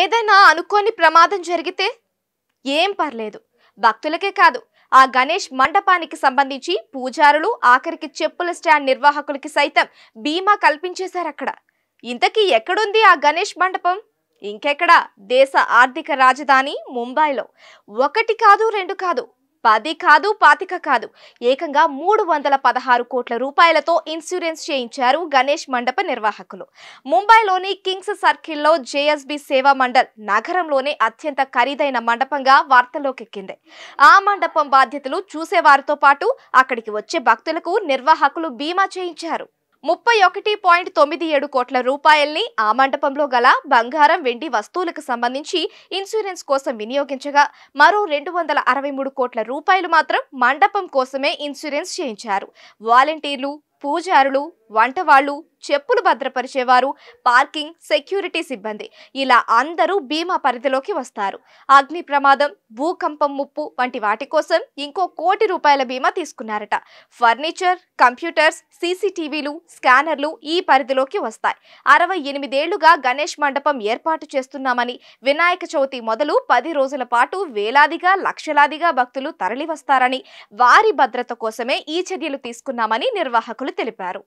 ఏదైనా అనుకోని ప్రమాదం జరిగితే ఏం పర్లేదు భక్తులకే కాదు ఆ గణేష్ మండపానికి సంబంధించి పూజారులు ఆఖరికి చెప్పుల స్టాండ్ నిర్వాహకులకి సైతం బీమా కల్పించేశారు అక్కడ ఇంతకీ ఎక్కడుంది ఆ గణేష్ మండపం ఇంకెక్కడ దేశ ఆర్థిక రాజధాని ముంబైలో ఒకటి కాదు రెండు కాదు పది కాదు పాతిక కాదు ఏకంగా మూడు వందల పదహారు కోట్ల రూపాయలతో ఇన్సూరెన్స్ చేయించారు గణేష్ మండప నిర్వాహకులు ముంబైలోని కింగ్స్ సర్కిల్లో జేఎస్బి సేవా మండల్ నగరంలోనే అత్యంత ఖరీదైన మండపంగా వార్తలోకెక్కింది ఆ మండపం బాధ్యతలు చూసేవారితో పాటు అక్కడికి వచ్చే భక్తులకు నిర్వాహకులు బీమా చేయించారు ముప్పై ఒకటి పాయింట్ తొమ్మిది ఏడు కోట్ల రూపాయల్ని ఆ మండపంలో గల బంగారం వెండి వస్తువులకు సంబంధించి ఇన్సూరెన్స్ కోసం వినియోగించగా మరో రెండు వందల అరవై మూడు కోట్ల రూపాయలు మాత్రం మండపం కోసమే ఇన్సూరెన్స్ చేయించారు వాలంటీర్లు పూజారులు వంటవాళ్లు చెప్పులు భద్రపరిచేవారు పార్కింగ్ సెక్యూరిటీ సిబ్బంది ఇలా అందరూ బీమా పరిధిలోకి వస్తారు అగ్ని ప్రమాదం భూకంపం ముప్పు వంటి వాటి కోసం ఇంకో కోటి రూపాయల బీమా తీసుకున్నారట ఫర్నిచర్ కంప్యూటర్స్ సీసీటీవీలు స్కానర్లు ఈ పరిధిలోకి వస్తాయి అరవై ఎనిమిదేళ్లుగా గణేష్ మండపం ఏర్పాటు చేస్తున్నామని వినాయక చవితి మొదలు పది రోజుల పాటు వేలాదిగా లక్షలాదిగా భక్తులు తరలివస్తారని వారి భద్రత కోసమే ఈ చర్యలు తీసుకున్నామని నిర్వాహకులు విశ్లేషకులు తెలిపారు